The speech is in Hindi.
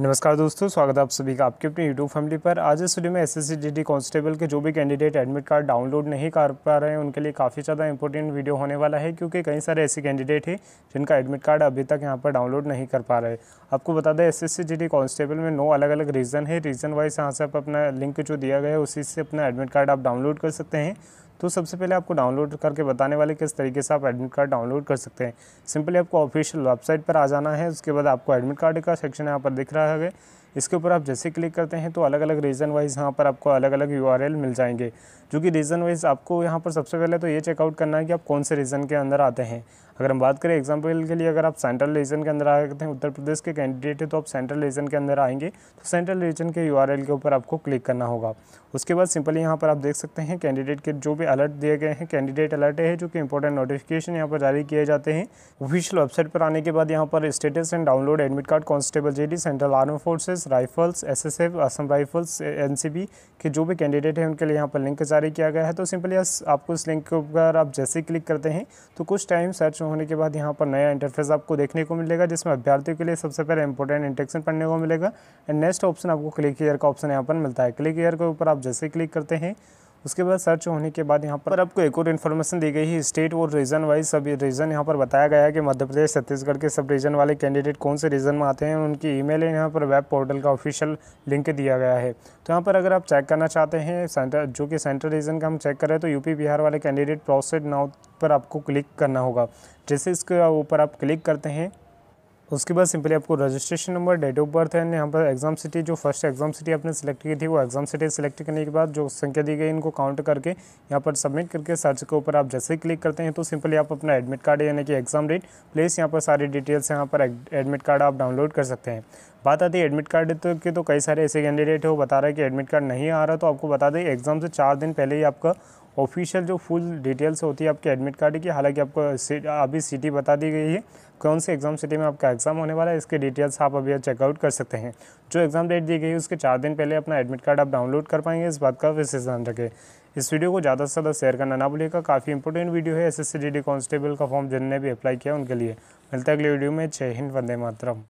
नमस्कार दोस्तों स्वागत है आप सभी का आपके अपने यूट्यूब फैमिली पर आज इस वीडियो में एस एस कांस्टेबल के जो भी कैंडिडेट एडमिट कार्ड डाउनलोड नहीं कर पा रहे हैं उनके लिए काफ़ी ज़्यादा इंपॉर्टेंट वीडियो होने वाला है क्योंकि कई सारे ऐसे कैंडिडेट हैं जिनका एडमिट कार्ड अभी तक यहाँ पर डाउनलोड नहीं कर पा रहे आपको बता दें एस एस कांस्टेबल में नौ अलग अलग रीज़न है रीज़न वाइज यहाँ से आप अपना लिंक जो दिया गया है उसी से अपना एडमिट कार्ड आप डाउनलोड कर सकते हैं तो सबसे पहले आपको डाउनलोड करके बताने वाले किस तरीके से आप एडमिट कार्ड डाउनलोड कर सकते हैं सिंपली आपको ऑफिशियल वेबसाइट पर आ जाना है उसके बाद आपको एडमिट कार्ड का सेक्शन यहाँ पर दिख रहा है इसके ऊपर आप जैसे क्लिक करते हैं तो अलग अलग रीज़न वाइज यहाँ पर आपको अलग अलग यू मिल जाएंगे जो कि रीज़न वाइज आपको यहाँ पर सबसे पहले तो ये चेकआउट करना है कि आप कौन से रीज़न के अंदर आते हैं अगर हम बात करें एग्जाम्पल के लिए अगर आप सेंट्रल रीजन के अंदर आते हैं उत्तर प्रदेश के कैंडिडेट हैं तो आप सेंट्रल रीजन के अंदर आएंगे तो सेंट्रल रीजन के यू के ऊपर आपको क्लिक करना होगा उसके बाद सिंपली यहाँ पर आप देख सकते हैं कैंडिडेट के जो भी अलर्ट दिए गए हैं कैंडिडेट अलर्ट है जो कि इंपॉर्टेंट नोटिफिकेशन यहाँ पर जारी किए जाते हैं ऑफिशियल वेबसाइट पर आने के बाद यहाँ पर status and download admit card constable GD central arm forces rifles SSF Assam rifles NCB के जो भी कैंडिडेट हैं उनके लिए यहाँ पर लिंक जारी किया गया है तो सिंपली आपको इस लिंक के ऊपर आप जैसे क्लिक करते हैं तो कुछ टाइम सर्च में होने के बाद यहाँ पर नया इंटरफेस आपको देखने को मिलेगा जिसमें अभ्यर्थियों के लिए सबसे पहले इंपॉर्टेंट इंटेक्शन पढ़ने को मिलेगा एंड नेक्स्ट ऑप्शन आपको क्लिक ईयर का ऑप्शन यहाँ पर मिलता है क्लिक ईयर के ऊपर आप जैसे क्लिक करते हैं उसके बाद सर्च होने के बाद यहाँ पर आपको एक और इन्फॉर्मेशन दी गई है स्टेट और रीजन वाइज सभी रीजन यहाँ पर बताया गया है कि मध्य प्रदेश छत्तीसगढ़ के सब रीजन वाले कैंडिडेट कौन से रीजन में आते हैं उनकी ईमेल मेल यहाँ पर वेब पोर्टल का ऑफिशियल लिंक दिया गया है तो यहाँ पर अगर आप चेक करना चाहते हैं सेंटर जो कि सेंट्रल रीजन का हम चेक करें तो यूपी बिहार वाले कैंडिडेट प्रोसेड नाउ पर आपको क्लिक करना होगा जैसे इसके ऊपर आप क्लिक करते हैं उसके बाद सिंपली आपको registration number date of birth and यहाँ पर एग्जाम सिटी जो फर्स्ट एग्जाम सिटी आपने सेलेक्ट की थी वो एग्जाम सिटी सेलेक्ट करने के बाद जो संख्या दी गई इनको काउंट करके यहाँ पर सबमिट करके सर्च के ऊपर आप जैसे ही क्लिक करते हैं तो सिंपली आप अपना एडमिट कार्ड यानी कि एग्जाम डेट प्लेस यहाँ पर सारी डिटेल्स यहाँ पर एडमिट कार्ड आप डाउनलोड कर सकते हैं बात आती है एडमिट कार्ड तो के तो कई सारे ऐसे कैंडिडेट हैं वो बता रहा है कि एडमिट कार्ड नहीं आ रहा तो आपको बता दें एग्ज़ाम से चार दिन पहले ही आपका ऑफिशियल जो फुल डिटेल्स होती है आपके एडमिट कार्ड की हालांकि आपको अभी सिटी बता दी गई है कौन से एग्ज़ाम सिटी में आपका एग्ज़ाम होने वाला है इसके डिटेल्स आप अभी चेकआउट कर सकते हैं जो एग्ज़ाम डेट दी गई है उसके चार दिन पहले अपना एडमिट कार्ड आप डाउनलोड कर पाएंगे इस बात का विशेष ध्यान रखें इस वीडियो को ज़्यादा से ज़्यादा शेयर करना ना भूलिएगा काफ़ी इंपॉर्टेंट वीडियो है एस एस का फॉर्म जिनने भी अप्लाई किया उनके लिए मिलता है अगले वीडियो में जय हिंद वंदे मातरम